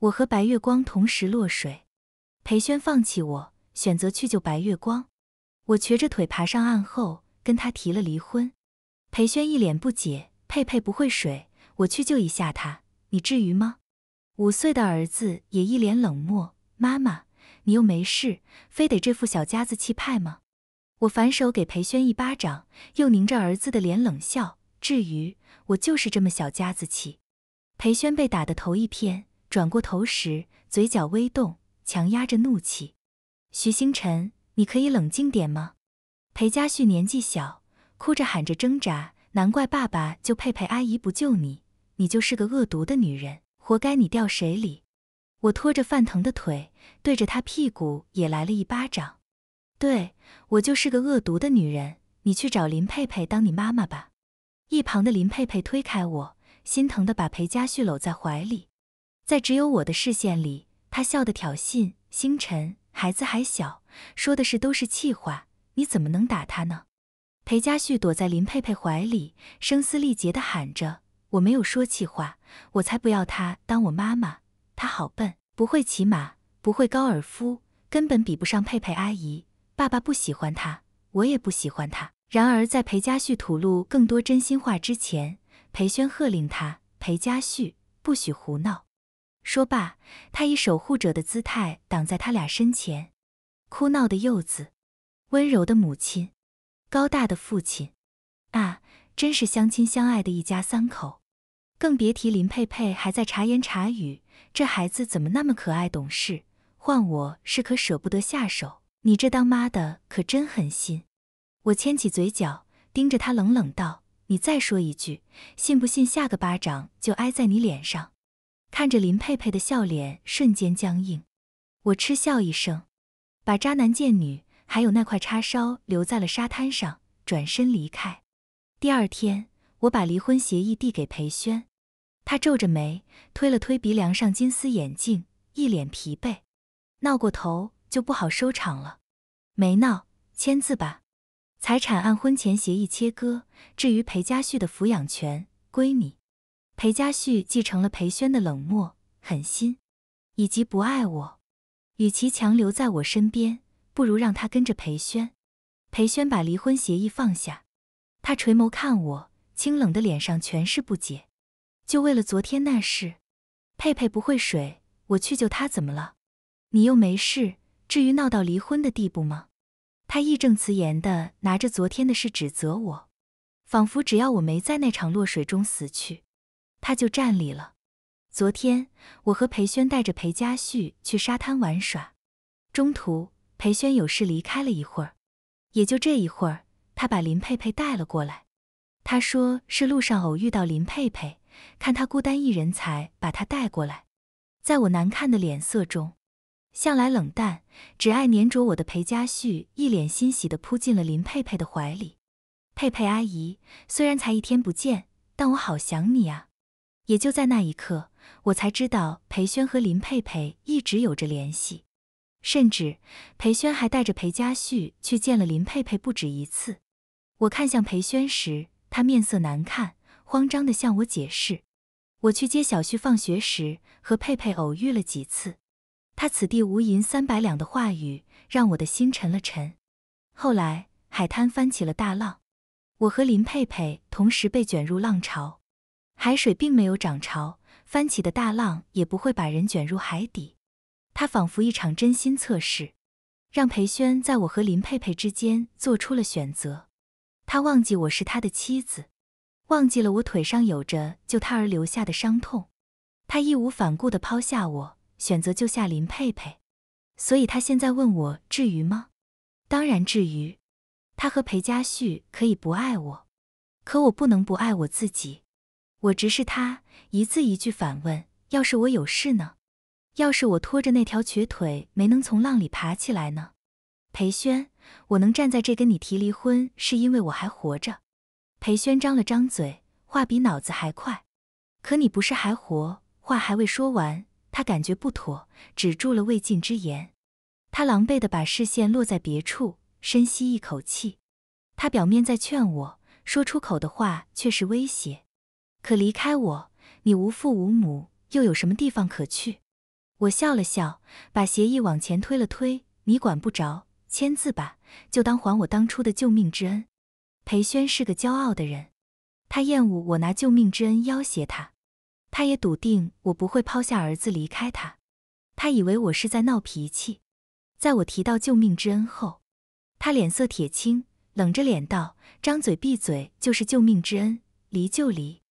我和白月光同时落水，裴轩放弃我，选择去救白月光。我瘸着腿爬上岸后，跟他提了离婚。裴轩一脸不解：“佩佩不会水，我去救一下他，你至于吗？”五岁的儿子也一脸冷漠：“妈妈，你又没事，非得这副小家子气派吗？”我反手给裴轩一巴掌，又拧着儿子的脸冷笑：“至于？我就是这么小家子气。”裴轩被打的头一片。转过头时，嘴角微动，强压着怒气。徐星辰，你可以冷静点吗？裴佳旭年纪小，哭着喊着挣扎，难怪爸爸救佩佩阿姨不救你，你就是个恶毒的女人，活该你掉水里。我拖着犯疼的腿，对着他屁股也来了一巴掌。对我就是个恶毒的女人，你去找林佩佩当你妈妈吧。一旁的林佩佩推开我，心疼的把裴佳旭搂在怀里。在只有我的视线里，他笑的挑衅。星辰，孩子还小，说的是都是气话，你怎么能打他呢？裴佳旭躲在林佩佩怀里，声嘶力竭的喊着：“我没有说气话，我才不要他当我妈妈，他好笨，不会骑马，不会高尔夫，根本比不上佩佩阿姨。爸爸不喜欢他，我也不喜欢他。”然而，在裴佳旭吐露更多真心话之前，裴轩喝令他：“裴佳旭，不许胡闹！”说罢，他以守护者的姿态挡在他俩身前。哭闹的幼子，温柔的母亲，高大的父亲，啊，真是相亲相爱的一家三口。更别提林佩佩还在茶言茶语，这孩子怎么那么可爱懂事？换我是可舍不得下手。你这当妈的可真狠心。我牵起嘴角，盯着他冷冷道：“你再说一句，信不信下个巴掌就挨在你脸上？”看着林佩佩的笑脸瞬间僵硬，我嗤笑一声，把渣男贱女还有那块叉烧留在了沙滩上，转身离开。第二天，我把离婚协议递给裴轩，他皱着眉，推了推鼻梁上金丝眼镜，一脸疲惫。闹过头就不好收场了，没闹，签字吧。财产按婚前协议切割，至于裴家旭的抚养权，归你。裴家旭继承了裴宣的冷漠、狠心，以及不爱我。与其强留在我身边，不如让他跟着裴宣。裴宣把离婚协议放下，他垂眸看我，清冷的脸上全是不解。就为了昨天那事，佩佩不会水，我去救他怎么了？你又没事，至于闹到离婚的地步吗？他义正辞严的拿着昨天的事指责我，仿佛只要我没在那场落水中死去。他就站立了。昨天，我和裴轩带着裴家旭去沙滩玩耍，中途裴轩有事离开了一会儿，也就这一会儿，他把林佩佩带了过来。他说是路上偶遇到林佩佩，看他孤单一人，才把他带过来。在我难看的脸色中，向来冷淡只爱粘着我的裴家旭一脸欣喜地扑进了林佩佩的怀里。佩佩阿姨，虽然才一天不见，但我好想你啊。也就在那一刻，我才知道裴轩和林佩佩一直有着联系，甚至裴轩还带着裴家旭去见了林佩佩不止一次。我看向裴轩时，他面色难看，慌张地向我解释：“我去接小旭放学时，和佩佩偶遇了几次。他‘此地无银三百两’的话语，让我的心沉了沉。后来海滩翻起了大浪，我和林佩佩同时被卷入浪潮。”海水并没有涨潮，翻起的大浪也不会把人卷入海底。他仿佛一场真心测试，让裴轩在我和林佩佩之间做出了选择。他忘记我是他的妻子，忘记了我腿上有着救他而留下的伤痛。他义无反顾地抛下我，选择救下林佩佩。所以，他现在问我至于吗？当然至于。他和裴佳旭可以不爱我，可我不能不爱我自己。我直视他，一字一句反问：“要是我有事呢？要是我拖着那条瘸腿没能从浪里爬起来呢？”裴轩，我能站在这跟你提离婚，是因为我还活着。裴轩张了张嘴，话比脑子还快。可你不是还活？话还未说完，他感觉不妥，止住了未尽之言。他狼狈的把视线落在别处，深吸一口气。他表面在劝我，说出口的话却是威胁。可离开我，你无父无母，又有什么地方可去？我笑了笑，把协议往前推了推。你管不着，签字吧，就当还我当初的救命之恩。裴轩是个骄傲的人，他厌恶我拿救命之恩要挟他，他也笃定我不会抛下儿子离开他。他以为我是在闹脾气。在我提到救命之恩后，他脸色铁青，冷着脸道：“张嘴闭嘴就是救命之恩，离就离。”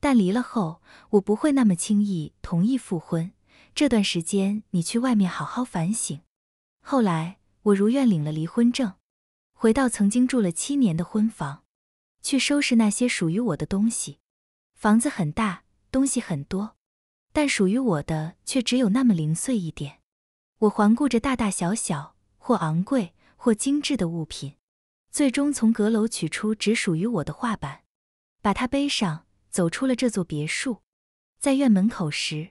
但离了后，我不会那么轻易同意复婚。这段时间，你去外面好好反省。后来，我如愿领了离婚证，回到曾经住了七年的婚房，去收拾那些属于我的东西。房子很大，东西很多，但属于我的却只有那么零碎一点。我环顾着大大小小或昂贵或精致的物品，最终从阁楼取出只属于我的画板，把它背上。走出了这座别墅，在院门口时，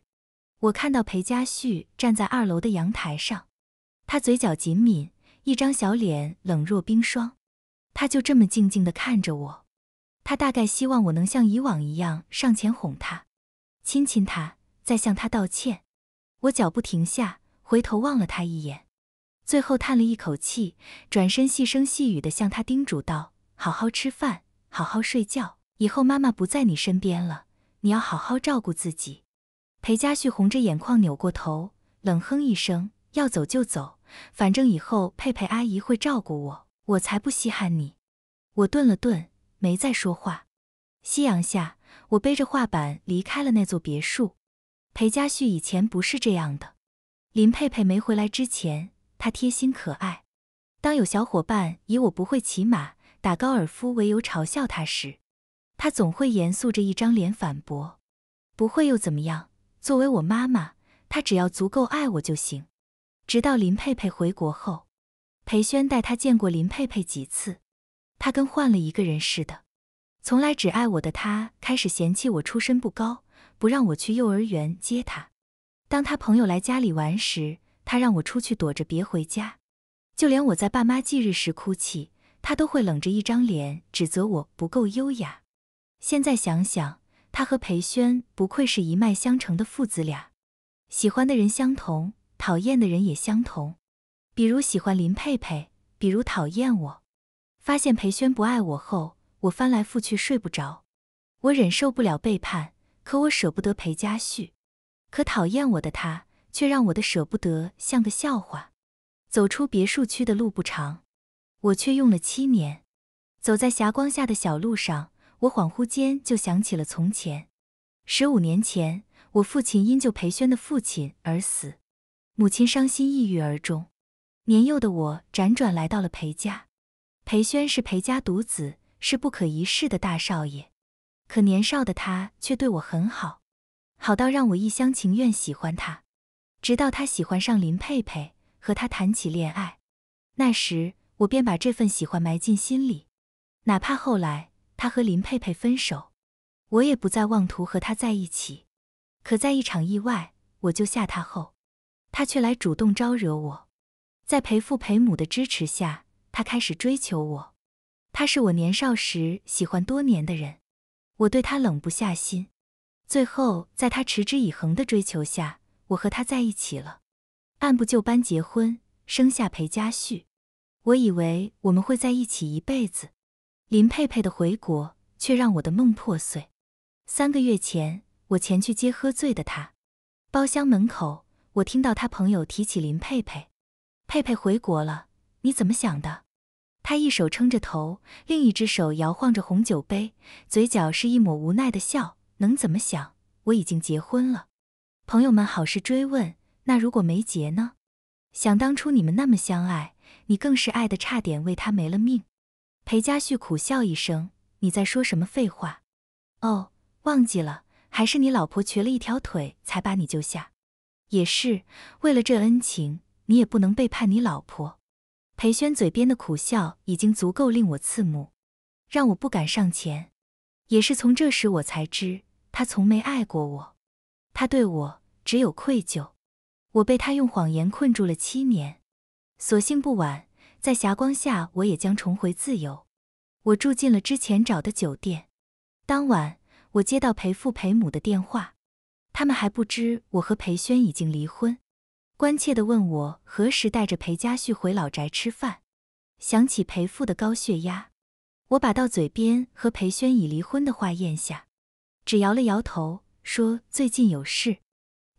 我看到裴佳旭站在二楼的阳台上，他嘴角紧抿，一张小脸冷若冰霜，他就这么静静的看着我，他大概希望我能像以往一样上前哄他，亲亲他，再向他道歉。我脚步停下，回头望了他一眼，最后叹了一口气，转身细声细语的向他叮嘱道：“好好吃饭，好好睡觉。”以后妈妈不在你身边了，你要好好照顾自己。裴家旭红着眼眶扭过头，冷哼一声：“要走就走，反正以后佩佩阿姨会照顾我，我才不稀罕你。”我顿了顿，没再说话。夕阳下，我背着画板离开了那座别墅。裴家旭以前不是这样的，林佩佩没回来之前，他贴心可爱。当有小伙伴以我不会骑马、打高尔夫为由嘲笑他时，他总会严肃着一张脸反驳：“不会又怎么样？作为我妈妈，她只要足够爱我就行。”直到林佩佩回国后，裴轩带她见过林佩佩几次，她跟换了一个人似的。从来只爱我的她，开始嫌弃我出身不高，不让我去幼儿园接她。当他朋友来家里玩时，他让我出去躲着别回家。就连我在爸妈忌日时哭泣，他都会冷着一张脸指责我不够优雅。现在想想，他和裴轩不愧是一脉相承的父子俩，喜欢的人相同，讨厌的人也相同。比如喜欢林佩佩，比如讨厌我。发现裴轩不爱我后，我翻来覆去睡不着，我忍受不了背叛，可我舍不得裴家旭。可讨厌我的他，却让我的舍不得像个笑话。走出别墅区的路不长，我却用了七年。走在霞光下的小路上。我恍惚间就想起了从前，十五年前，我父亲因救裴轩的父亲而死，母亲伤心抑郁而终，年幼的我辗转来到了裴家。裴轩是裴家独子，是不可一世的大少爷，可年少的他却对我很好，好到让我一厢情愿喜欢他，直到他喜欢上林佩佩，和他谈起恋爱，那时我便把这份喜欢埋进心里，哪怕后来。他和林佩佩分手，我也不再妄图和他在一起。可在一场意外，我救下他后，他却来主动招惹我。在陪父陪母的支持下，他开始追求我。他是我年少时喜欢多年的人，我对他冷不下心。最后，在他持之以恒的追求下，我和他在一起了，按部就班结婚，生下裴家旭。我以为我们会在一起一辈子。林佩佩的回国却让我的梦破碎。三个月前，我前去接喝醉的他，包厢门口，我听到他朋友提起林佩佩：“佩佩回国了，你怎么想的？”他一手撑着头，另一只手摇晃着红酒杯，嘴角是一抹无奈的笑：“能怎么想？我已经结婚了。”朋友们好事追问：“那如果没结呢？”想当初你们那么相爱，你更是爱的差点为他没了命。裴家旭苦笑一声：“你在说什么废话？哦，忘记了，还是你老婆瘸了一条腿才把你救下。也是为了这恩情，你也不能背叛你老婆。”裴轩嘴边的苦笑已经足够令我刺目，让我不敢上前。也是从这时我才知，他从没爱过我，他对我只有愧疚。我被他用谎言困住了七年，所幸不晚。在霞光下，我也将重回自由。我住进了之前找的酒店。当晚，我接到裴父、裴母的电话，他们还不知我和裴轩已经离婚，关切地问我何时带着裴家旭回老宅吃饭。想起裴父的高血压，我把到嘴边和裴轩已离婚的话咽下，只摇了摇头，说最近有事。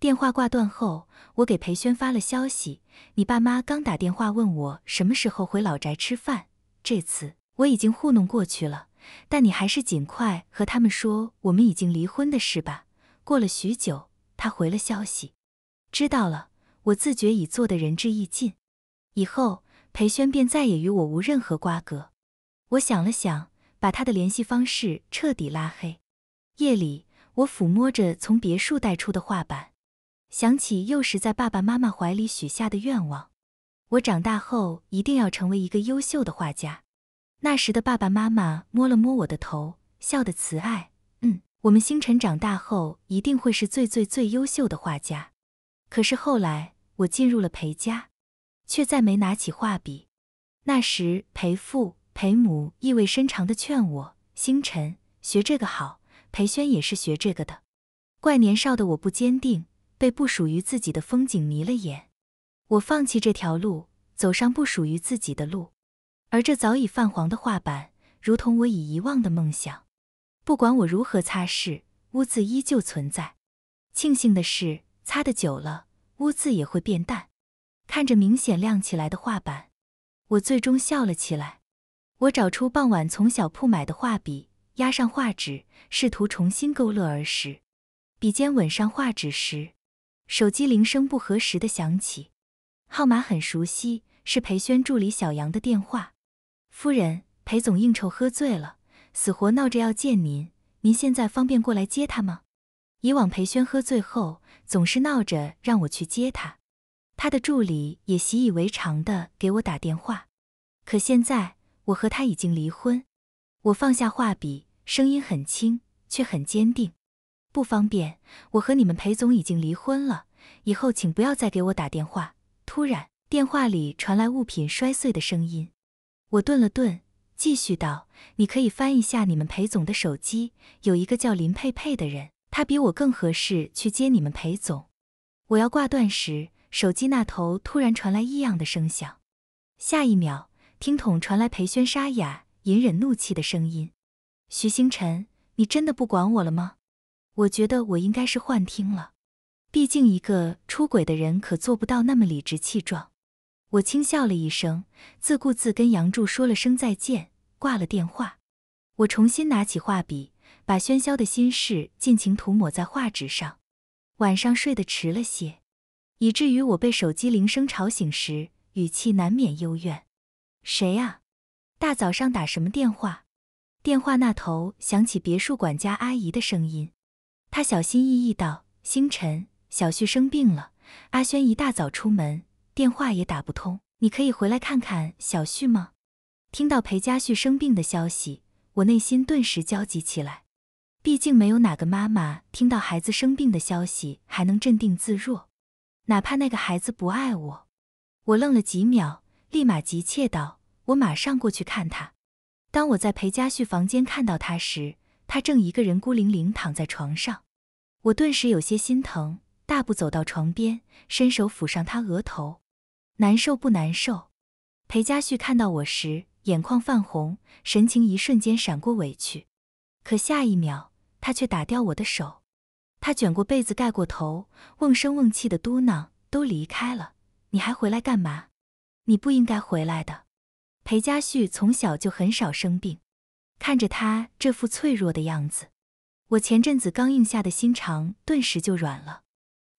电话挂断后，我给裴轩发了消息：“你爸妈刚打电话问我什么时候回老宅吃饭。这次我已经糊弄过去了，但你还是尽快和他们说我们已经离婚的事吧。”过了许久，他回了消息：“知道了，我自觉已做的仁至义尽。”以后，裴轩便再也与我无任何瓜葛。我想了想，把他的联系方式彻底拉黑。夜里，我抚摸着从别墅带出的画板。想起幼时在爸爸妈妈怀里许下的愿望，我长大后一定要成为一个优秀的画家。那时的爸爸妈妈摸了摸我的头，笑得慈爱：“嗯，我们星辰长大后一定会是最最最优秀的画家。”可是后来我进入了裴家，却再没拿起画笔。那时裴父、裴母意味深长地劝我：“星辰，学这个好。裴轩也是学这个的，怪年少的我不坚定。”被不属于自己的风景迷了眼，我放弃这条路，走上不属于自己的路。而这早已泛黄的画板，如同我已遗忘的梦想。不管我如何擦拭，污渍依旧存在。庆幸的是，擦得久了，污渍也会变淡。看着明显亮起来的画板，我最终笑了起来。我找出傍晚从小铺买的画笔，压上画纸，试图重新勾勒儿时。笔尖吻上画纸时，手机铃声不合时的响起，号码很熟悉，是裴宣助理小杨的电话。夫人，裴总应酬喝醉了，死活闹着要见您，您现在方便过来接他吗？以往裴轩喝醉后总是闹着让我去接他，他的助理也习以为常的给我打电话。可现在我和他已经离婚，我放下画笔，声音很轻，却很坚定。不方便，我和你们裴总已经离婚了，以后请不要再给我打电话。突然，电话里传来物品摔碎的声音。我顿了顿，继续道：“你可以翻一下你们裴总的手机，有一个叫林佩佩的人，她比我更合适去接你们裴总。”我要挂断时，手机那头突然传来异样的声响。下一秒，听筒传来裴轩沙哑、隐忍怒气的声音：“徐星辰，你真的不管我了吗？”我觉得我应该是幻听了，毕竟一个出轨的人可做不到那么理直气壮。我轻笑了一声，自顾自跟杨柱说了声再见，挂了电话。我重新拿起画笔，把喧嚣的心事尽情涂抹在画纸上。晚上睡得迟了些，以至于我被手机铃声吵醒时，语气难免幽怨：“谁呀？大早上打什么电话？”电话那头响起别墅管家阿姨的声音。他小心翼翼道：“星辰，小旭生病了，阿轩一大早出门，电话也打不通，你可以回来看看小旭吗？”听到裴佳旭生病的消息，我内心顿时焦急起来。毕竟没有哪个妈妈听到孩子生病的消息还能镇定自若，哪怕那个孩子不爱我。我愣了几秒，立马急切道：“我马上过去看他。”当我在裴佳旭房间看到他时，他正一个人孤零零躺在床上，我顿时有些心疼，大步走到床边，伸手抚上他额头，难受不难受？裴佳旭看到我时，眼眶泛红，神情一瞬间闪过委屈，可下一秒，他却打掉我的手，他卷过被子盖过头，瓮声瓮气的嘟囔：“都离开了，你还回来干嘛？你不应该回来的。”裴佳旭从小就很少生病。看着他这副脆弱的样子，我前阵子刚硬下的心肠顿时就软了。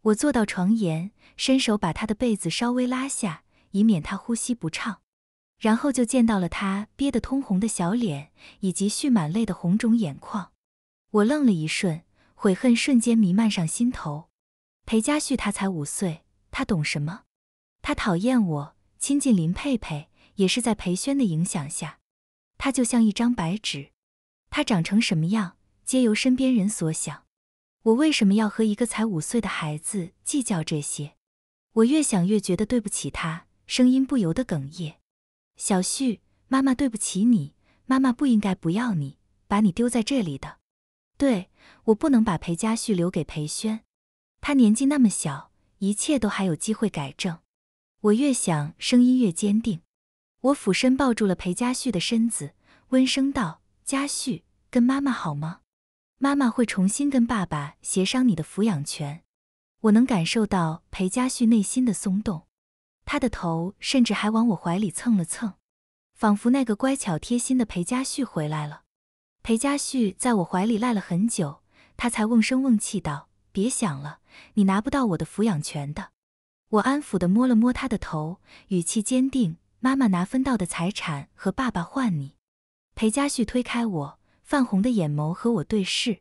我坐到床沿，伸手把他的被子稍微拉下，以免他呼吸不畅。然后就见到了他憋得通红的小脸，以及蓄满泪的红肿眼眶。我愣了一瞬，悔恨瞬间弥漫上心头。裴佳旭他才五岁，他懂什么？他讨厌我，亲近林佩佩，也是在裴轩的影响下。他就像一张白纸，他长成什么样，皆由身边人所想。我为什么要和一个才五岁的孩子计较这些？我越想越觉得对不起他，声音不由得哽咽。小旭，妈妈对不起你，妈妈不应该不要你，把你丢在这里的。对，我不能把裴家旭留给裴轩，他年纪那么小，一切都还有机会改正。我越想，声音越坚定。我俯身抱住了裴佳旭的身子，温声道：“佳旭，跟妈妈好吗？妈妈会重新跟爸爸协商你的抚养权。”我能感受到裴佳旭内心的松动，他的头甚至还往我怀里蹭了蹭，仿佛那个乖巧贴心的裴佳旭回来了。裴佳旭在我怀里赖了很久，他才瓮声瓮气道：“别想了，你拿不到我的抚养权的。”我安抚的摸了摸他的头，语气坚定。妈妈拿分到的财产和爸爸换你，裴佳旭推开我，泛红的眼眸和我对视，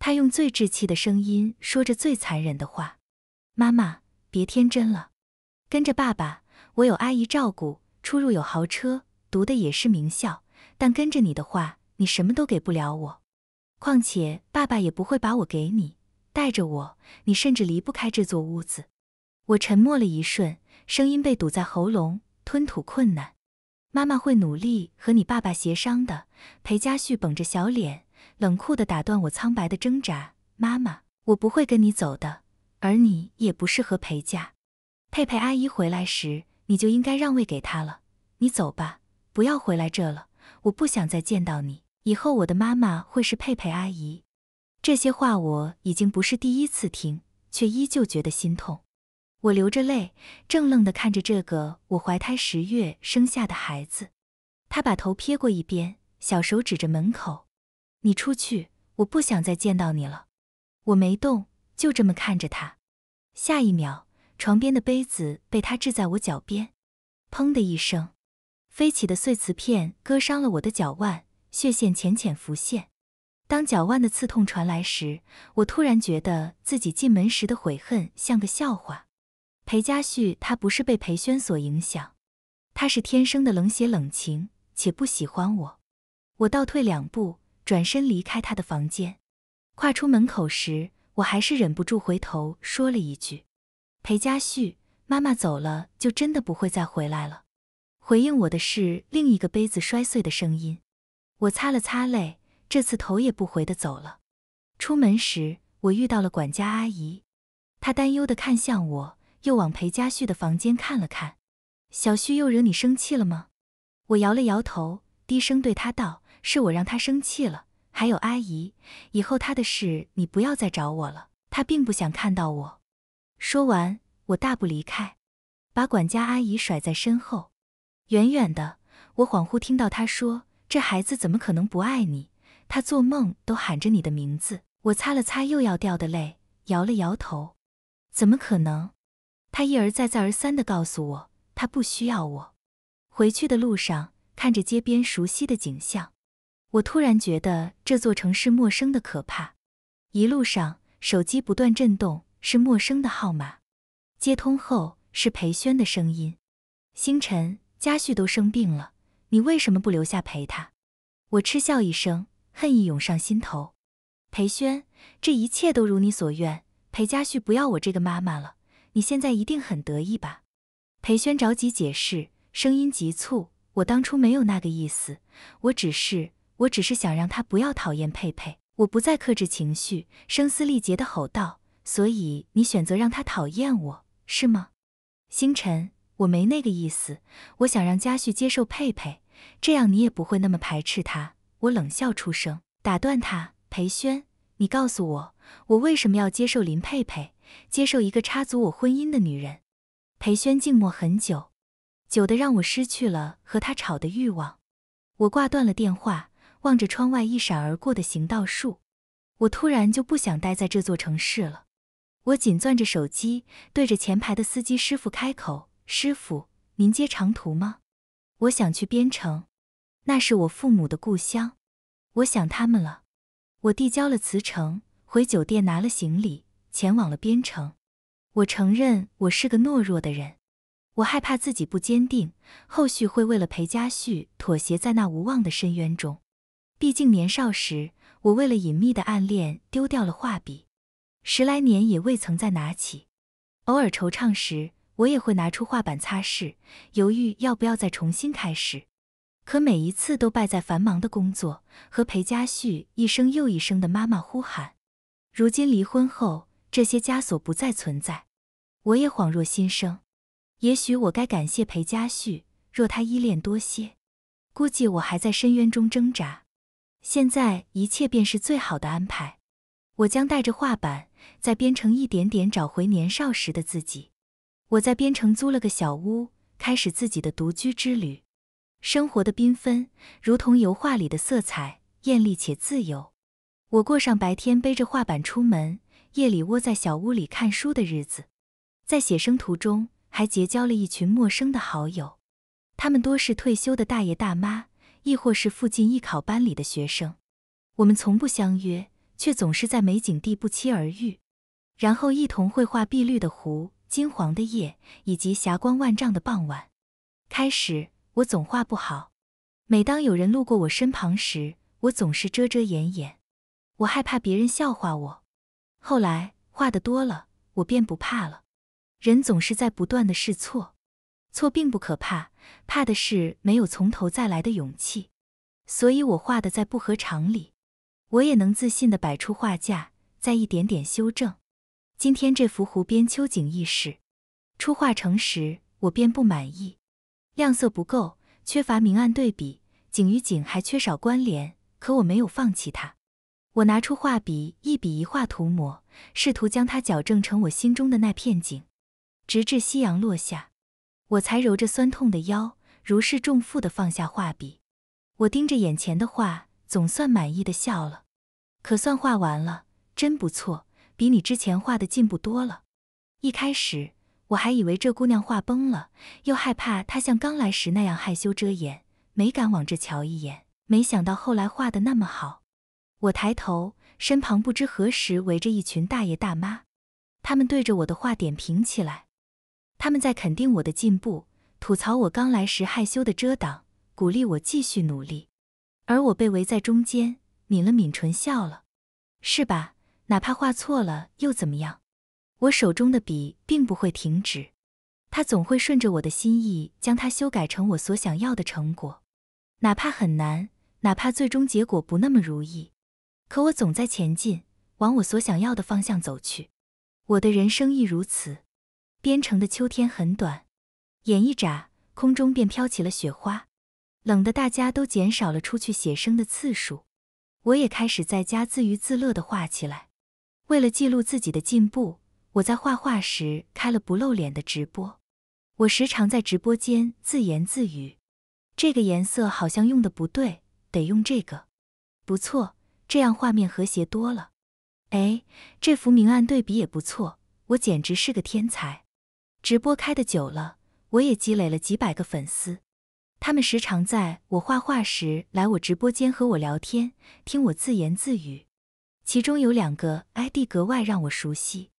他用最稚气的声音说着最残忍的话：“妈妈，别天真了，跟着爸爸，我有阿姨照顾，出入有豪车，读的也是名校。但跟着你的话，你什么都给不了我。况且爸爸也不会把我给你，带着我，你甚至离不开这座屋子。”我沉默了一瞬，声音被堵在喉咙。吞吐困难，妈妈会努力和你爸爸协商的。裴佳旭绷着小脸，冷酷的打断我苍白的挣扎。妈妈，我不会跟你走的，而你也不适合陪嫁。佩佩阿姨回来时，你就应该让位给她了。你走吧，不要回来这了，我不想再见到你。以后我的妈妈会是佩佩阿姨。这些话我已经不是第一次听，却依旧觉得心痛。我流着泪，正愣的看着这个我怀胎十月生下的孩子，他把头撇过一边，小手指着门口：“你出去，我不想再见到你了。”我没动，就这么看着他。下一秒，床边的杯子被他掷在我脚边，砰的一声，飞起的碎瓷片割伤了我的脚腕，血线浅浅浮现。当脚腕的刺痛传来时，我突然觉得自己进门时的悔恨像个笑话。裴佳旭，他不是被裴宣所影响，他是天生的冷血冷情，且不喜欢我。我倒退两步，转身离开他的房间。跨出门口时，我还是忍不住回头说了一句：“裴佳旭，妈妈走了，就真的不会再回来了。”回应我的是另一个杯子摔碎的声音。我擦了擦泪，这次头也不回的走了。出门时，我遇到了管家阿姨，她担忧的看向我。又往裴家旭的房间看了看，小旭又惹你生气了吗？我摇了摇头，低声对他道：“是我让他生气了。还有阿姨，以后他的事你不要再找我了，他并不想看到我。”说完，我大步离开，把管家阿姨甩在身后。远远的，我恍惚听到他说：“这孩子怎么可能不爱你？他做梦都喊着你的名字。”我擦了擦又要掉的泪，摇了摇头：“怎么可能？”他一而再、再而三地告诉我，他不需要我。回去的路上，看着街边熟悉的景象，我突然觉得这座城市陌生的可怕。一路上，手机不断震动，是陌生的号码。接通后，是裴轩的声音：“星辰，嘉旭都生病了，你为什么不留下陪他？”我嗤笑一声，恨意涌上心头：“裴轩，这一切都如你所愿，裴家旭不要我这个妈妈了。”你现在一定很得意吧？裴轩着急解释，声音急促。我当初没有那个意思，我只是，我只是想让他不要讨厌佩佩。我不再克制情绪，声嘶力竭地吼道：“所以你选择让他讨厌我，是吗？”星辰，我没那个意思，我想让嘉旭接受佩佩，这样你也不会那么排斥他。我冷笑出声，打断他：“裴轩，你告诉我，我为什么要接受林佩佩？”接受一个插足我婚姻的女人，裴轩静默很久，久的让我失去了和他吵的欲望。我挂断了电话，望着窗外一闪而过的行道树，我突然就不想待在这座城市了。我紧攥着手机，对着前排的司机师傅开口：“师傅，您接长途吗？我想去边城，那是我父母的故乡，我想他们了。”我递交了辞呈，回酒店拿了行李。前往了边城。我承认，我是个懦弱的人，我害怕自己不坚定，后续会为了裴佳旭妥协在那无望的深渊中。毕竟年少时，我为了隐秘的暗恋丢掉了画笔，十来年也未曾再拿起。偶尔惆怅时，我也会拿出画板擦拭，犹豫要不要再重新开始，可每一次都败在繁忙的工作和裴佳旭一声又一声的“妈妈”呼喊。如今离婚后。这些枷锁不再存在，我也恍若新生。也许我该感谢裴家旭，若他依恋多些，估计我还在深渊中挣扎。现在一切便是最好的安排。我将带着画板在边城一点点找回年少时的自己。我在边城租了个小屋，开始自己的独居之旅。生活的缤纷如同油画里的色彩，艳丽且自由。我过上白天背着画板出门。夜里窝在小屋里看书的日子，在写生途中还结交了一群陌生的好友，他们多是退休的大爷大妈，亦或是附近艺考班里的学生。我们从不相约，却总是在美景地不期而遇，然后一同绘画碧绿的湖、金黄的叶，以及霞光万丈的傍晚。开始我总画不好，每当有人路过我身旁时，我总是遮遮掩掩，我害怕别人笑话我。后来画的多了，我便不怕了。人总是在不断的试错，错并不可怕，怕的是没有从头再来的勇气。所以我画的再不合常理，我也能自信的摆出画架，再一点点修正。今天这幅湖边秋景亦是，初画成时我便不满意，亮色不够，缺乏明暗对比，景与景还缺少关联。可我没有放弃它。我拿出画笔，一笔一画涂抹，试图将它矫正成我心中的那片景，直至夕阳落下，我才揉着酸痛的腰，如释重负的放下画笔。我盯着眼前的画，总算满意的笑了，可算画完了，真不错，比你之前画的进步多了。一开始我还以为这姑娘画崩了，又害怕她像刚来时那样害羞遮掩，没敢往这瞧一眼。没想到后来画的那么好。我抬头，身旁不知何时围着一群大爷大妈，他们对着我的画点评起来，他们在肯定我的进步，吐槽我刚来时害羞的遮挡，鼓励我继续努力，而我被围在中间，抿了抿唇笑了，是吧？哪怕画错了又怎么样？我手中的笔并不会停止，它总会顺着我的心意，将它修改成我所想要的成果，哪怕很难，哪怕最终结果不那么如意。可我总在前进，往我所想要的方向走去。我的人生亦如此。边城的秋天很短，眼一眨，空中便飘起了雪花。冷的大家都减少了出去写生的次数，我也开始在家自娱自乐的画起来。为了记录自己的进步，我在画画时开了不露脸的直播。我时常在直播间自言自语：“这个颜色好像用的不对，得用这个。不错。”这样画面和谐多了，哎，这幅明暗对比也不错，我简直是个天才！直播开的久了，我也积累了几百个粉丝，他们时常在我画画时来我直播间和我聊天，听我自言自语。其中有两个 ID 格外让我熟悉，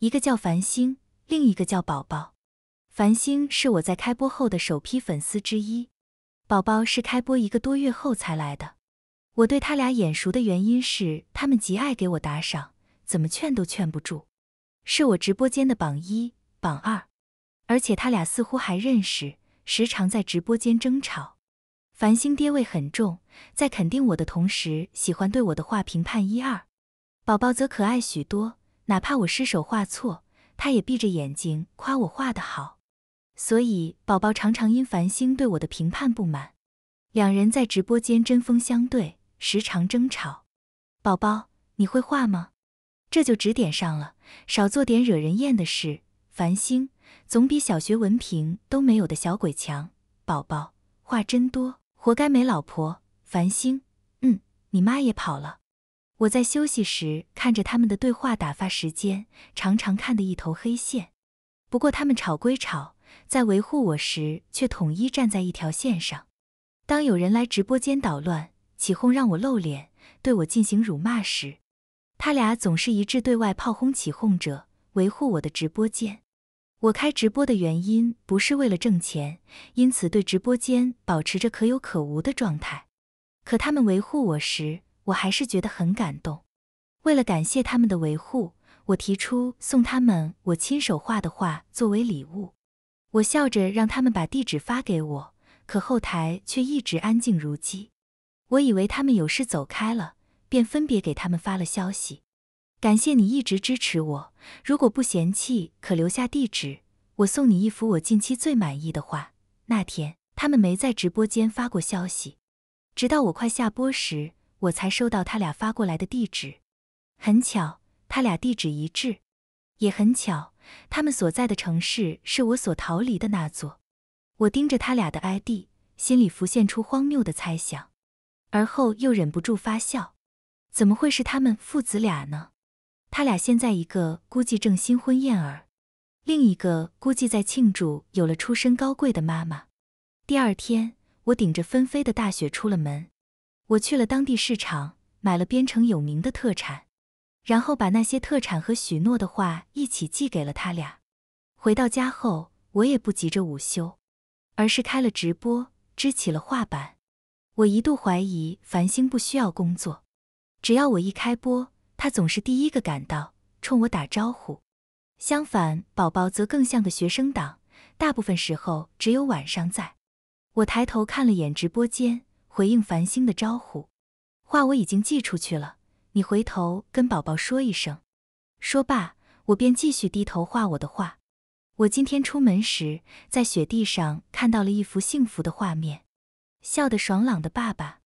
一个叫“繁星”，另一个叫“宝宝”。繁星是我在开播后的首批粉丝之一，宝宝是开播一个多月后才来的。我对他俩眼熟的原因是，他们极爱给我打赏，怎么劝都劝不住，是我直播间的榜一、榜二。而且他俩似乎还认识，时常在直播间争吵。繁星爹味很重，在肯定我的同时，喜欢对我的画评判一二。宝宝则可爱许多，哪怕我失手画错，他也闭着眼睛夸我画得好。所以宝宝常常因繁星对我的评判不满，两人在直播间针锋相对。时常争吵，宝宝，你会画吗？这就指点上了，少做点惹人厌的事。繁星，总比小学文凭都没有的小鬼强。宝宝，话真多，活该没老婆。繁星，嗯，你妈也跑了。我在休息时看着他们的对话打发时间，常常看得一头黑线。不过他们吵归吵，在维护我时却统一站在一条线上。当有人来直播间捣乱。起哄让我露脸，对我进行辱骂时，他俩总是一致对外炮轰起哄者，维护我的直播间。我开直播的原因不是为了挣钱，因此对直播间保持着可有可无的状态。可他们维护我时，我还是觉得很感动。为了感谢他们的维护，我提出送他们我亲手画的画作为礼物。我笑着让他们把地址发给我，可后台却一直安静如鸡。我以为他们有事走开了，便分别给他们发了消息。感谢你一直支持我，如果不嫌弃，可留下地址，我送你一幅我近期最满意的画。那天他们没在直播间发过消息，直到我快下播时，我才收到他俩发过来的地址。很巧，他俩地址一致，也很巧，他们所在的城市是我所逃离的那座。我盯着他俩的 ID，心里浮现出荒谬的猜想。而后又忍不住发笑，怎么会是他们父子俩呢？他俩现在一个估计正新婚燕尔，另一个估计在庆祝有了出身高贵的妈妈。第二天，我顶着纷飞的大雪出了门，我去了当地市场，买了边城有名的特产，然后把那些特产和许诺的话一起寄给了他俩。回到家后，我也不急着午休，而是开了直播，支起了画板。我一度怀疑繁星不需要工作，只要我一开播，他总是第一个赶到，冲我打招呼。相反，宝宝则更像个学生党，大部分时候只有晚上在。我抬头看了眼直播间，回应繁星的招呼，话我已经寄出去了，你回头跟宝宝说一声。说罢，我便继续低头画我的画。我今天出门时，在雪地上看到了一幅幸福的画面。笑得爽朗的爸爸，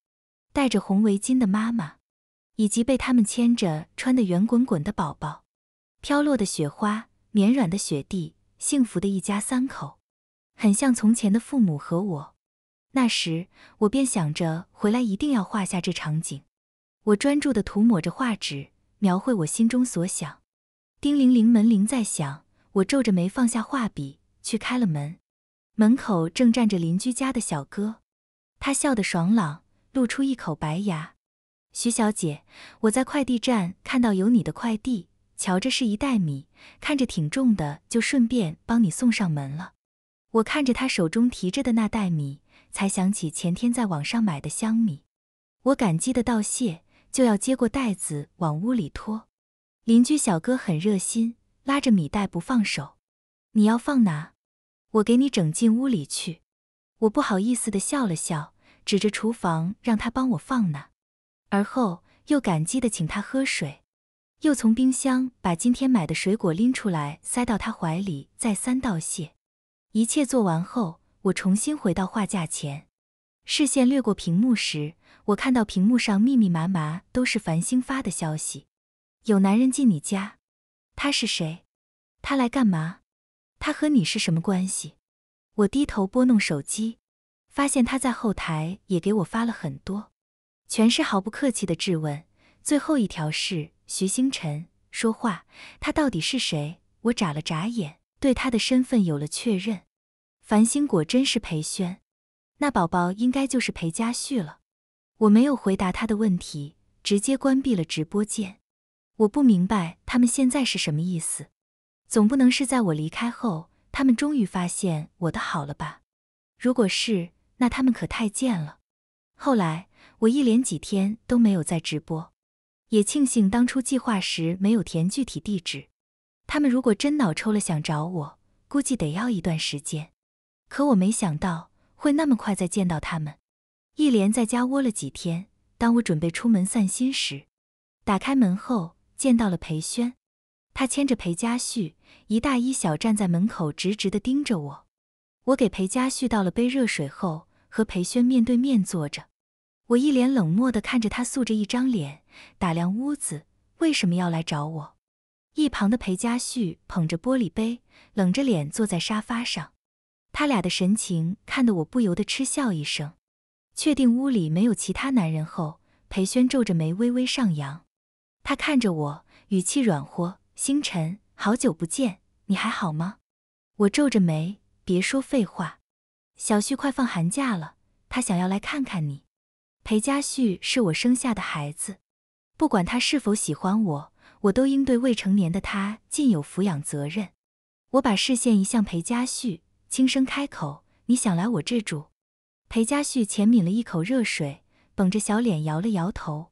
戴着红围巾的妈妈，以及被他们牵着穿得圆滚滚的宝宝，飘落的雪花，绵软的雪地，幸福的一家三口，很像从前的父母和我。那时，我便想着回来一定要画下这场景。我专注地涂抹着画纸，描绘我心中所想。叮铃铃，门铃在响。我皱着眉放下画笔，去开了门。门口正站着邻居家的小哥。他笑得爽朗，露出一口白牙。徐小姐，我在快递站看到有你的快递，瞧着是一袋米，看着挺重的，就顺便帮你送上门了。我看着他手中提着的那袋米，才想起前天在网上买的香米。我感激的道谢，就要接过袋子往屋里拖。邻居小哥很热心，拉着米袋不放手。你要放哪？我给你整进屋里去。我不好意思的笑了笑。指着厨房让他帮我放那，而后又感激的请他喝水，又从冰箱把今天买的水果拎出来塞到他怀里，再三道谢。一切做完后，我重新回到画架前，视线掠过屏幕时，我看到屏幕上密密麻麻都是繁星发的消息：有男人进你家，他是谁？他来干嘛？他和你是什么关系？我低头拨弄手机。发现他在后台也给我发了很多，全是毫不客气的质问。最后一条是徐星辰说话，他到底是谁？我眨了眨眼，对他的身份有了确认。繁星果真是裴轩，那宝宝应该就是裴家旭了。我没有回答他的问题，直接关闭了直播间。我不明白他们现在是什么意思，总不能是在我离开后，他们终于发现我的好了吧？如果是，那他们可太贱了。后来我一连几天都没有再直播，也庆幸当初计划时没有填具体地址。他们如果真脑抽了想找我，估计得要一段时间。可我没想到会那么快再见到他们。一连在家窝了几天，当我准备出门散心时，打开门后见到了裴轩，他牵着裴家旭，一大一小站在门口，直直的盯着我。我给裴家旭倒了杯热水后，和裴轩面对面坐着，我一脸冷漠的看着他，素着一张脸，打量屋子，为什么要来找我？一旁的裴家旭捧着玻璃杯，冷着脸坐在沙发上，他俩的神情看得我不由得嗤笑一声。确定屋里没有其他男人后，裴轩皱着眉微微上扬，他看着我，语气软和：“星辰，好久不见，你还好吗？”我皱着眉。别说废话，小旭快放寒假了，他想要来看看你。裴家旭是我生下的孩子，不管他是否喜欢我，我都应对未成年的他尽有抚养责任。我把视线移向裴家旭，轻声开口：“你想来我这住？”裴家旭浅抿了一口热水，绷着小脸摇了摇头：“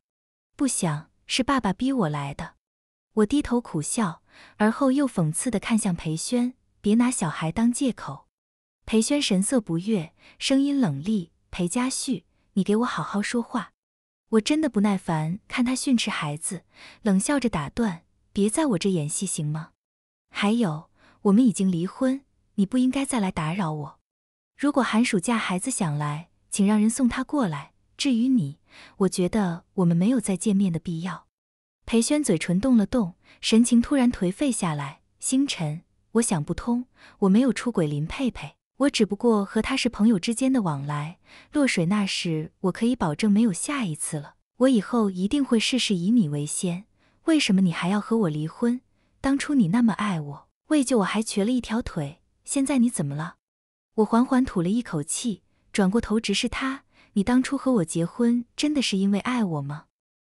不想，是爸爸逼我来的。”我低头苦笑，而后又讽刺地看向裴轩。别拿小孩当借口，裴轩神色不悦，声音冷厉：“裴家旭，你给我好好说话，我真的不耐烦看他训斥孩子。”冷笑着打断：“别在我这演戏行吗？还有，我们已经离婚，你不应该再来打扰我。如果寒暑假孩子想来，请让人送他过来。至于你，我觉得我们没有再见面的必要。”裴轩嘴唇动了动，神情突然颓废下来。星辰。我想不通，我没有出轨林佩佩，我只不过和她是朋友之间的往来。落水那时，我可以保证没有下一次了。我以后一定会事事以你为先。为什么你还要和我离婚？当初你那么爱我，为救我还瘸了一条腿，现在你怎么了？我缓缓吐了一口气，转过头直视他：“你当初和我结婚，真的是因为爱我吗？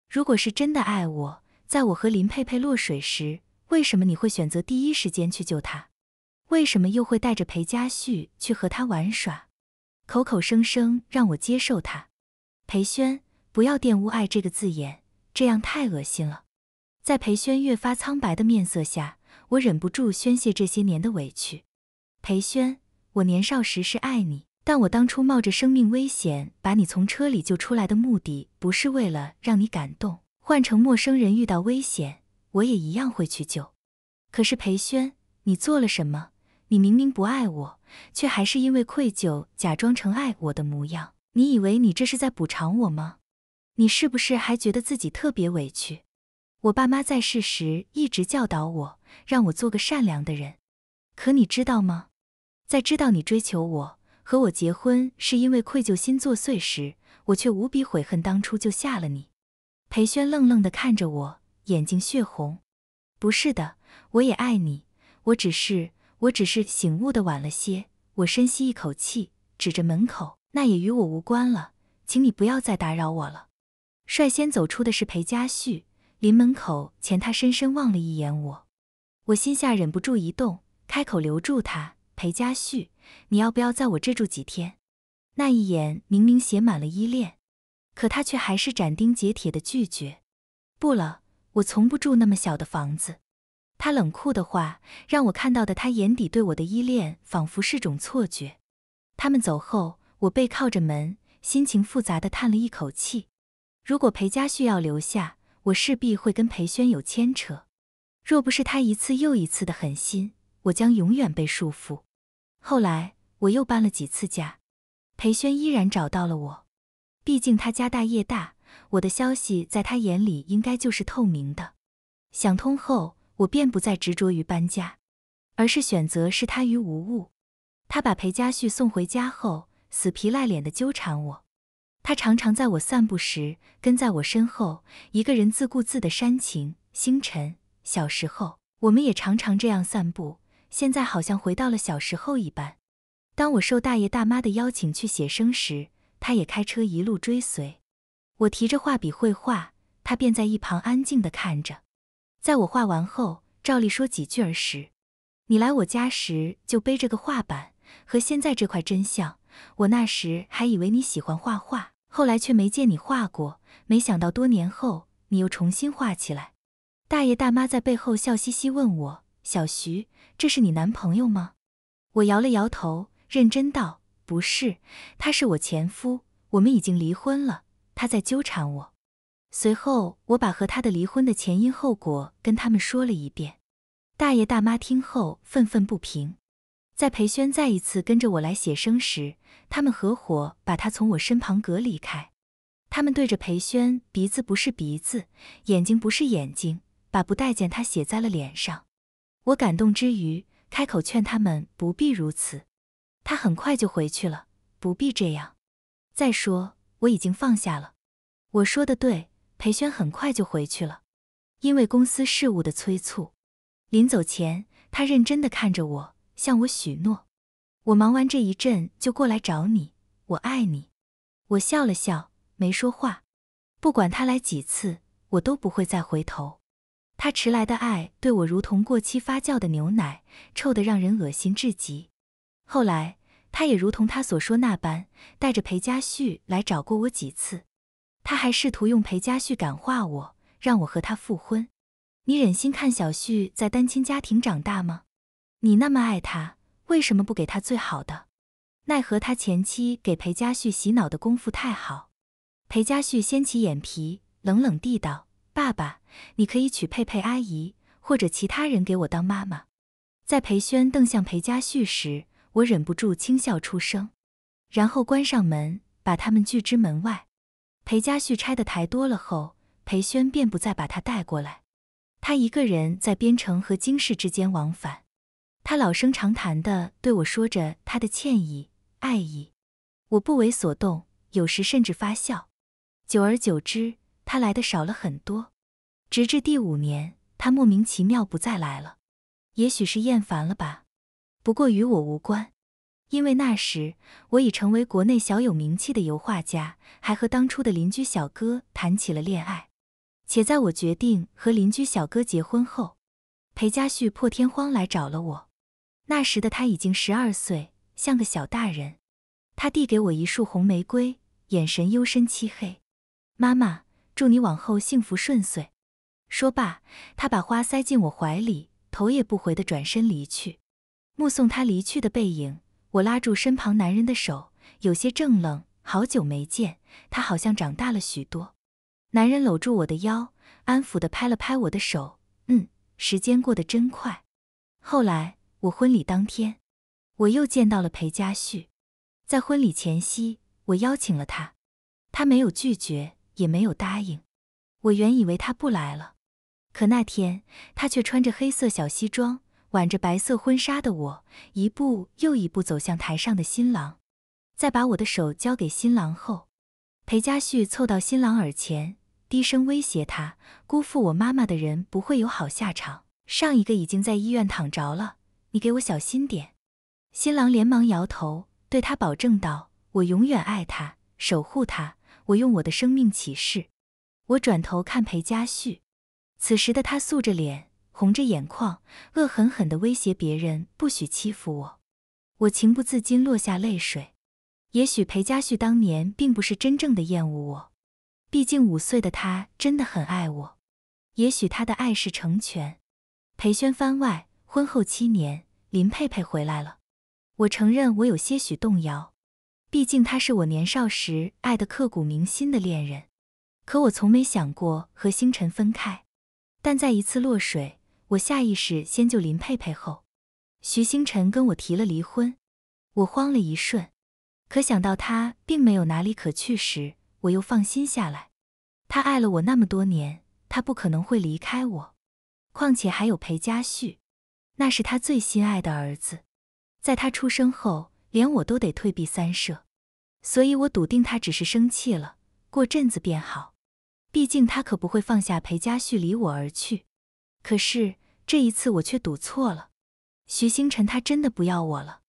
如果是真的爱我，在我和林佩佩落水时……”为什么你会选择第一时间去救他？为什么又会带着裴家旭去和他玩耍？口口声声让我接受他，裴轩，不要玷污“爱”这个字眼，这样太恶心了。在裴轩越发苍白的面色下，我忍不住宣泄这些年的委屈。裴轩，我年少时是爱你，但我当初冒着生命危险把你从车里救出来的目的，不是为了让你感动。换成陌生人遇到危险。我也一样会去救，可是裴轩，你做了什么？你明明不爱我，却还是因为愧疚假装成爱我的模样。你以为你这是在补偿我吗？你是不是还觉得自己特别委屈？我爸妈在世时一直教导我，让我做个善良的人。可你知道吗？在知道你追求我和我结婚是因为愧疚心作祟时，我却无比悔恨当初就下了你。裴轩愣愣的看着我。眼睛血红，不是的，我也爱你，我只是，我只是醒悟的晚了些。我深吸一口气，指着门口，那也与我无关了，请你不要再打扰我了。率先走出的是裴佳旭，临门口前，他深深望了一眼我，我心下忍不住一动，开口留住他，裴佳旭，你要不要在我这住几天？那一眼明明写满了依恋，可他却还是斩钉截铁的拒绝，不了。我从不住那么小的房子。他冷酷的话让我看到的他眼底对我的依恋，仿佛是种错觉。他们走后，我背靠着门，心情复杂的叹了一口气。如果裴家旭要留下，我势必会跟裴轩有牵扯。若不是他一次又一次的狠心，我将永远被束缚。后来我又搬了几次家，裴轩依然找到了我。毕竟他家大业大。我的消息在他眼里应该就是透明的。想通后，我便不再执着于搬家，而是选择视他于无物。他把裴家旭送回家后，死皮赖脸地纠缠我。他常常在我散步时跟在我身后，一个人自顾自地煽情。星辰，小时候我们也常常这样散步，现在好像回到了小时候一般。当我受大爷大妈的邀请去写生时，他也开车一路追随。我提着画笔绘画，他便在一旁安静的看着。在我画完后，照例说几句儿时：“你来我家时就背着个画板，和现在这块真像。我那时还以为你喜欢画画，后来却没见你画过。没想到多年后，你又重新画起来。”大爷大妈在背后笑嘻嘻问我：“小徐，这是你男朋友吗？”我摇了摇头，认真道：“不是，他是我前夫，我们已经离婚了。”他在纠缠我，随后我把和他的离婚的前因后果跟他们说了一遍。大爷大妈听后愤愤不平，在裴轩再一次跟着我来写生时，他们合伙把他从我身旁隔离开。他们对着裴轩鼻子不是鼻子，眼睛不是眼睛，把不待见他写在了脸上。我感动之余，开口劝他们不必如此。他很快就回去了，不必这样。再说。我已经放下了，我说的对。裴轩很快就回去了，因为公司事务的催促。临走前，他认真的看着我，向我许诺：我忙完这一阵就过来找你。我爱你。我笑了笑，没说话。不管他来几次，我都不会再回头。他迟来的爱，对我如同过期发酵的牛奶，臭的让人恶心至极。后来。他也如同他所说那般，带着裴家旭来找过我几次。他还试图用裴家旭感化我，让我和他复婚。你忍心看小旭在单亲家庭长大吗？你那么爱他，为什么不给他最好的？奈何他前妻给裴家旭洗脑的功夫太好。裴家旭掀起眼皮，冷冷地道：“爸爸，你可以娶佩佩阿姨或者其他人给我当妈妈。”在裴轩瞪向裴家旭时。我忍不住轻笑出声，然后关上门，把他们拒之门外。裴家旭拆的台多了后，裴宣便不再把他带过来。他一个人在边城和京市之间往返。他老生常谈的对我说着他的歉意、爱意，我不为所动，有时甚至发笑。久而久之，他来的少了很多，直至第五年，他莫名其妙不再来了。也许是厌烦了吧。不过与我无关，因为那时我已成为国内小有名气的油画家，还和当初的邻居小哥谈起了恋爱。且在我决定和邻居小哥结婚后，裴家旭破天荒来找了我。那时的他已经十二岁，像个小大人。他递给我一束红玫瑰，眼神幽深漆黑。妈妈，祝你往后幸福顺遂。说罢，他把花塞进我怀里，头也不回的转身离去。目送他离去的背影，我拉住身旁男人的手，有些怔愣。好久没见，他好像长大了许多。男人搂住我的腰，安抚地拍了拍我的手：“嗯，时间过得真快。”后来，我婚礼当天，我又见到了裴佳旭。在婚礼前夕，我邀请了他，他没有拒绝，也没有答应。我原以为他不来了，可那天他却穿着黑色小西装。挽着白色婚纱的我，一步又一步走向台上的新郎，在把我的手交给新郎后，裴佳旭凑到新郎耳前，低声威胁他：“辜负我妈妈的人不会有好下场。上一个已经在医院躺着了，你给我小心点。”新郎连忙摇头，对他保证道：“我永远爱她，守护她，我用我的生命起誓。”我转头看裴佳旭，此时的他素着脸。红着眼眶，恶狠狠地威胁别人不许欺负我，我情不自禁落下泪水。也许裴家旭当年并不是真正的厌恶我，毕竟五岁的他真的很爱我。也许他的爱是成全。裴宣番外：婚后七年，林佩佩回来了。我承认我有些许动摇，毕竟他是我年少时爱的刻骨铭心的恋人。可我从没想过和星辰分开。但在一次落水。我下意识先救林佩佩，后徐星辰跟我提了离婚，我慌了一瞬，可想到他并没有哪里可去时，我又放心下来。他爱了我那么多年，他不可能会离开我，况且还有裴家旭，那是他最心爱的儿子，在他出生后，连我都得退避三舍，所以我笃定他只是生气了，过阵子便好。毕竟他可不会放下裴家旭离我而去。可是这一次我却赌错了，徐星辰他真的不要我了，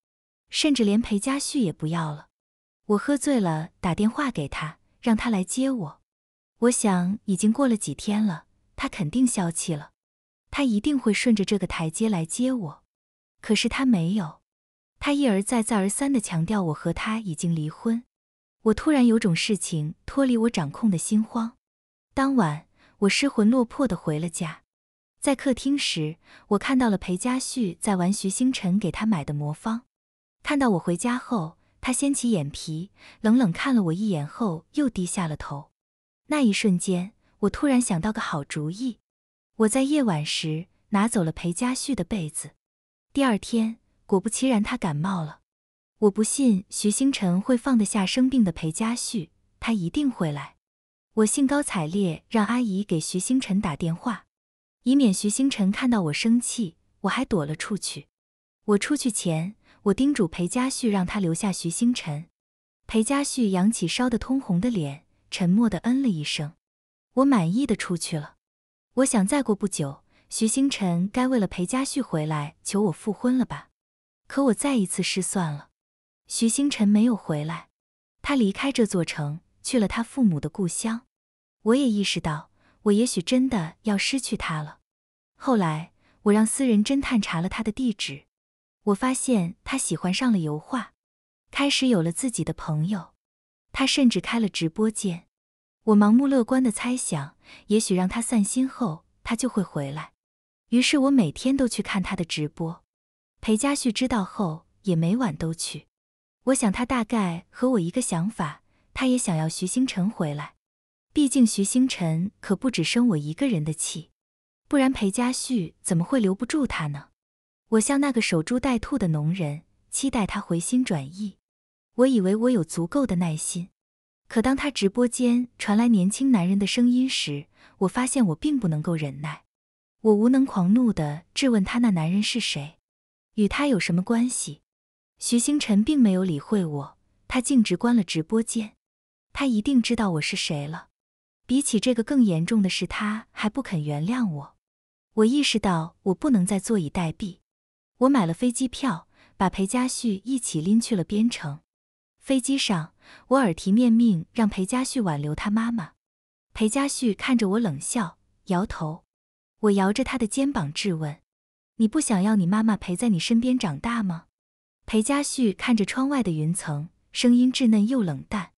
甚至连裴佳旭也不要了。我喝醉了，打电话给他，让他来接我。我想已经过了几天了，他肯定消气了，他一定会顺着这个台阶来接我。可是他没有，他一而再再而三地强调我和他已经离婚。我突然有种事情脱离我掌控的心慌。当晚，我失魂落魄地回了家。在客厅时，我看到了裴佳旭在玩徐星辰给他买的魔方。看到我回家后，他掀起眼皮，冷冷看了我一眼后又低下了头。那一瞬间，我突然想到个好主意。我在夜晚时拿走了裴佳旭的被子。第二天，果不其然，他感冒了。我不信徐星辰会放得下生病的裴佳旭，他一定会来。我兴高采烈，让阿姨给徐星辰打电话。以免徐星辰看到我生气，我还躲了出去。我出去前，我叮嘱裴佳旭让他留下徐星辰。裴佳旭扬起烧得通红的脸，沉默地嗯了一声。我满意的出去了。我想再过不久，徐星辰该为了裴佳旭回来求我复婚了吧？可我再一次失算了。徐星辰没有回来，他离开这座城，去了他父母的故乡。我也意识到，我也许真的要失去他了。后来，我让私人侦探查了他的地址，我发现他喜欢上了油画，开始有了自己的朋友，他甚至开了直播间。我盲目乐观的猜想，也许让他散心后，他就会回来。于是我每天都去看他的直播。裴佳旭知道后，也每晚都去。我想他大概和我一个想法，他也想要徐星辰回来，毕竟徐星辰可不只生我一个人的气。不然，裴佳旭怎么会留不住他呢？我像那个守株待兔的农人，期待他回心转意。我以为我有足够的耐心，可当他直播间传来年轻男人的声音时，我发现我并不能够忍耐。我无能狂怒的质问他：“那男人是谁？与他有什么关系？”徐星辰并没有理会我，他径直关了直播间。他一定知道我是谁了。比起这个更严重的是，他还不肯原谅我。我意识到我不能再坐以待毙，我买了飞机票，把裴家旭一起拎去了边城。飞机上，我耳提面命让裴家旭挽留他妈妈。裴家旭看着我冷笑，摇头。我摇着他的肩膀质问：“你不想要你妈妈陪在你身边长大吗？”裴家旭看着窗外的云层，声音稚嫩又冷淡：“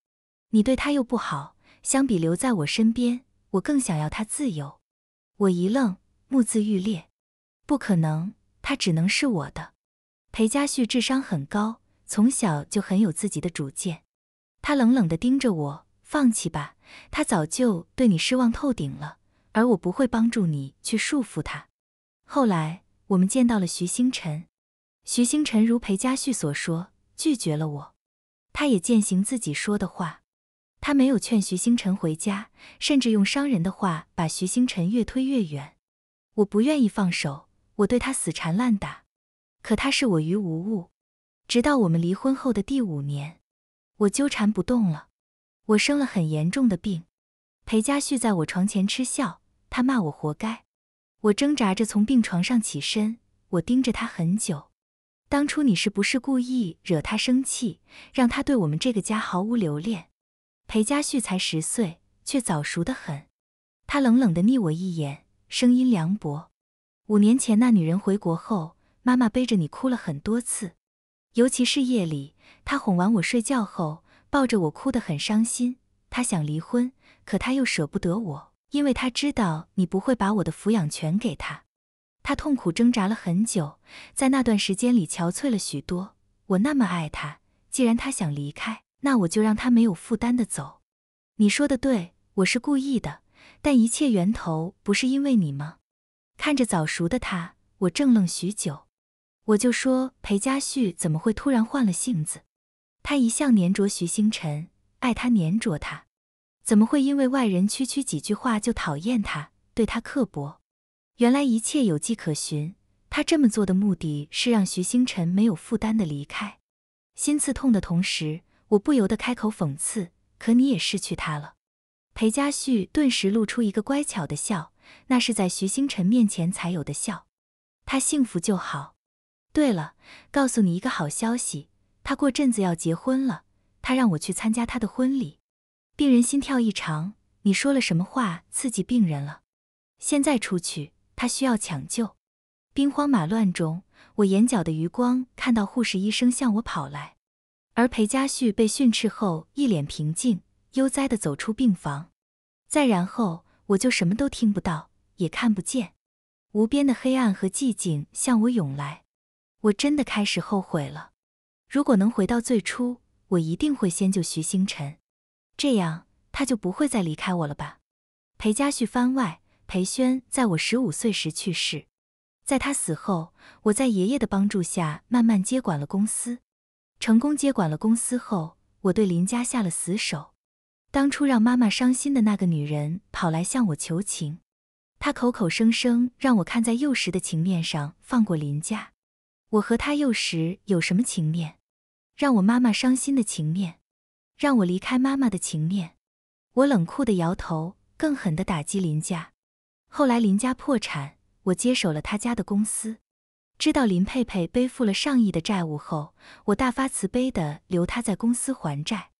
你对他又不好，相比留在我身边，我更想要他自由。”我一愣。目眦欲裂，不可能，他只能是我的。裴佳旭智商很高，从小就很有自己的主见。他冷冷地盯着我，放弃吧，他早就对你失望透顶了。而我不会帮助你去束缚他。后来，我们见到了徐星辰。徐星辰如裴佳旭所说，拒绝了我。他也践行自己说的话，他没有劝徐星辰回家，甚至用伤人的话把徐星辰越推越远。我不愿意放手，我对他死缠烂打，可他视我于无物。直到我们离婚后的第五年，我纠缠不动了，我生了很严重的病。裴家旭在我床前嗤笑，他骂我活该。我挣扎着从病床上起身，我盯着他很久。当初你是不是故意惹他生气，让他对我们这个家毫无留恋？裴家旭才十岁，却早熟的很。他冷冷的睨我一眼。声音凉薄。五年前那女人回国后，妈妈背着你哭了很多次，尤其是夜里，她哄完我睡觉后，抱着我哭得很伤心。她想离婚，可她又舍不得我，因为她知道你不会把我的抚养权给她。她痛苦挣扎了很久，在那段时间里憔悴了许多。我那么爱她，既然她想离开，那我就让她没有负担的走。你说的对，我是故意的。但一切源头不是因为你吗？看着早熟的他，我怔愣许久。我就说，裴佳旭怎么会突然换了性子？他一向粘着徐星辰，爱他粘着他，怎么会因为外人区区几句话就讨厌他，对他刻薄？原来一切有迹可循。他这么做的目的是让徐星辰没有负担的离开。心刺痛的同时，我不由得开口讽刺：可你也失去他了。裴佳旭顿时露出一个乖巧的笑，那是在徐星辰面前才有的笑。他幸福就好。对了，告诉你一个好消息，他过阵子要结婚了，他让我去参加他的婚礼。病人心跳异常，你说了什么话刺激病人了？现在出去，他需要抢救。兵荒马乱中，我眼角的余光看到护士医生向我跑来，而裴佳旭被训斥后一脸平静，悠哉地走出病房。再然后，我就什么都听不到，也看不见，无边的黑暗和寂静向我涌来。我真的开始后悔了。如果能回到最初，我一定会先救徐星辰，这样他就不会再离开我了吧？裴家旭番外：裴轩在我十五岁时去世，在他死后，我在爷爷的帮助下慢慢接管了公司。成功接管了公司后，我对林家下了死手。当初让妈妈伤心的那个女人跑来向我求情，她口口声声让我看在幼时的情面上放过林家。我和她幼时有什么情面？让我妈妈伤心的情面？让我离开妈妈的情面？我冷酷的摇头，更狠的打击林家。后来林家破产，我接手了他家的公司。知道林佩佩背负了上亿的债务后，我大发慈悲的留她在公司还债。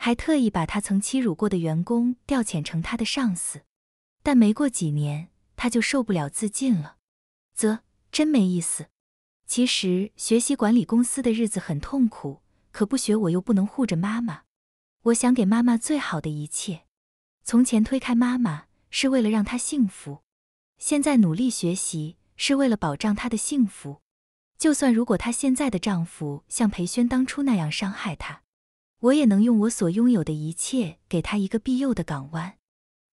还特意把他曾欺辱过的员工调遣成他的上司，但没过几年，他就受不了自尽了。啧，真没意思。其实学习管理公司的日子很痛苦，可不学我又不能护着妈妈。我想给妈妈最好的一切。从前推开妈妈是为了让她幸福，现在努力学习是为了保障她的幸福。就算如果她现在的丈夫像裴轩当初那样伤害她。我也能用我所拥有的一切，给他一个庇佑的港湾，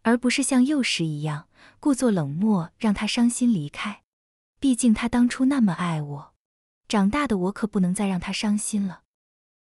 而不是像幼时一样故作冷漠，让他伤心离开。毕竟他当初那么爱我，长大的我可不能再让他伤心了。